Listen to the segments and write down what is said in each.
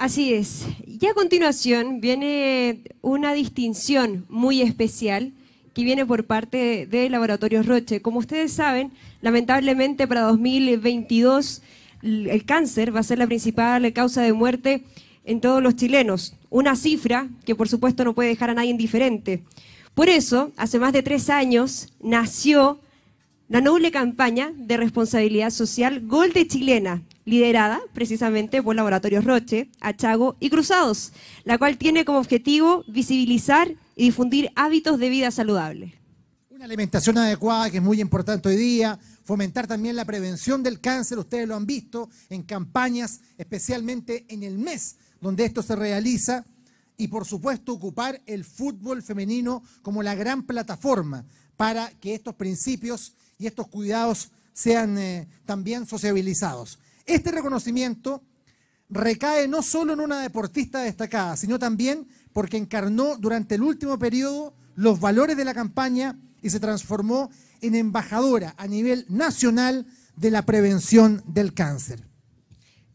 Así es. Y a continuación viene una distinción muy especial que viene por parte de Laboratorios Roche. Como ustedes saben, lamentablemente para 2022 el cáncer va a ser la principal causa de muerte en todos los chilenos. Una cifra que por supuesto no puede dejar a nadie indiferente. Por eso, hace más de tres años nació la noble campaña de responsabilidad social Gol de Chilena, liderada precisamente por Laboratorios Roche, Achago y Cruzados, la cual tiene como objetivo visibilizar y difundir hábitos de vida saludable. Una alimentación adecuada que es muy importante hoy día, fomentar también la prevención del cáncer, ustedes lo han visto en campañas, especialmente en el mes donde esto se realiza, y por supuesto ocupar el fútbol femenino como la gran plataforma para que estos principios y estos cuidados sean eh, también sociabilizados. Este reconocimiento recae no solo en una deportista destacada, sino también porque encarnó durante el último periodo los valores de la campaña y se transformó en embajadora a nivel nacional de la prevención del cáncer.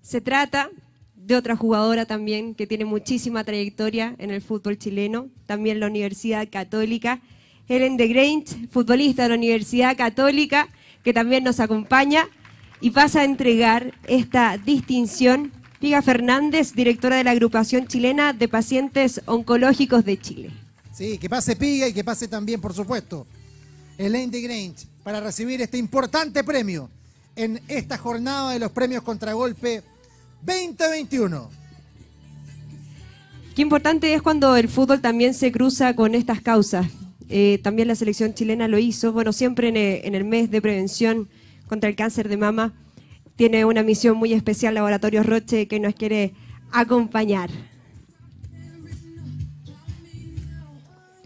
Se trata de otra jugadora también que tiene muchísima trayectoria en el fútbol chileno, también la Universidad Católica, Helen de Grange, futbolista de la Universidad Católica, que también nos acompaña y vas a entregar esta distinción. Piga Fernández, directora de la Agrupación Chilena de Pacientes Oncológicos de Chile. Sí, que pase Piga y que pase también, por supuesto, Elaine de Grange para recibir este importante premio en esta jornada de los premios Contragolpe 2021. Qué importante es cuando el fútbol también se cruza con estas causas. Eh, también la selección chilena lo hizo, bueno, siempre en eh, el mes de prevención contra el cáncer de mama. Tiene una misión muy especial, Laboratorio Roche, que nos quiere acompañar.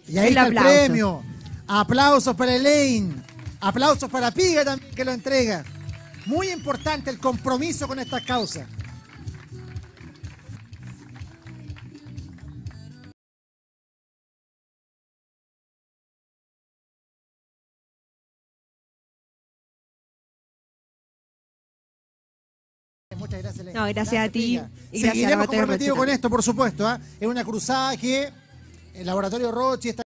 Y ahí el está el premio. Aplausos para Elaine. Aplausos para Piga también que lo entrega. Muy importante el compromiso con estas causas. muchas gracias. Elena. No, gracias, a ti. Y Seguiremos comprometidos con esto, por supuesto. ¿ah? Es una cruzada que el Laboratorio roche está.